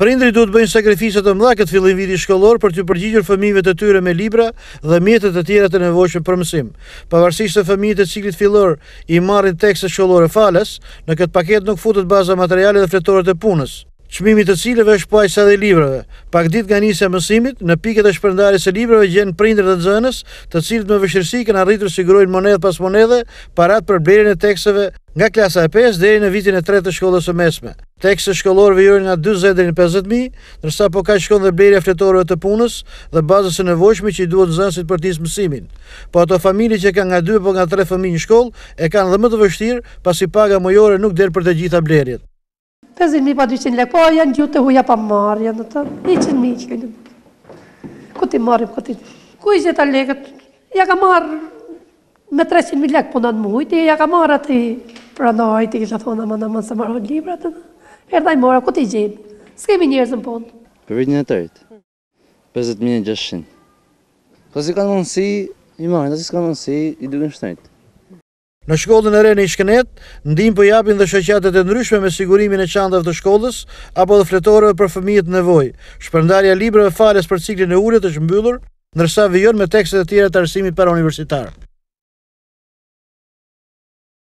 Prindri duhet bëjnë sakrificat të mëdha këtë fillim viti shkollor për të përgjigjur fëmijëve të tyre me libra dhe mjete të tjera të nevojshme për mësim. Pavarësisht se fëmijët e ciklit fillor i marrin tekstet shkollore falas, në këtë paketë nuk futet baza materiale dhe fletorët të punës. Çmimi të cilëve është pa sa dhe librave. Pak ditë nga nisja e mësimit, në pikët e shpërndarjes së librave gjen prindër të nxënës, të cilët me vështirësi kanë arritur të sigurojnë monedh pas monedhe parat për blerjen e teksteve nga klasa e 5 deri në vitin e 3 të shkollës së mesme. Tekse shkollor vjen nga 40 deri në 50000, ndërsa po ka shkon dhe blerja fletorëve të punës dhe bazës së nevojshme që i duhet zënësit për të mësimin. Po ato familje që kanë nga 2 apo nga 3 fëmijë në shkollë e kanë dhe më të vështirë pasi paga mujore nuk del për të gjitha blerjet. 50.000 pa 200 lekë po janë gjithë të pa marrje, do të thotë 100 mijë. Ku ti marrim këtë? Ku i jeta lekët? Ja ka marr me 300 lekë punon mujti, ja ka marr atë ti i thonë ama më të marrë librat atë. Erdaj mora, ku t'i gjejmë? S'kemi njerëz në punë. Për vitin e tërit? 50.600. Po, po si kanë mundësi, i marrin, asi s'kanë mundësi, i duke në Në shkollën e re në Ishkenet, ndim për po japin dhe shëqatet e ndryshme me sigurimin e qandave të shkollës apo dhe fletoreve për fëmijët nevoj. Shpërndarja libreve fales për ciklin e ullet është mbyllur, nërsa vijon me tekstet e tjere të arsimit për universitarë.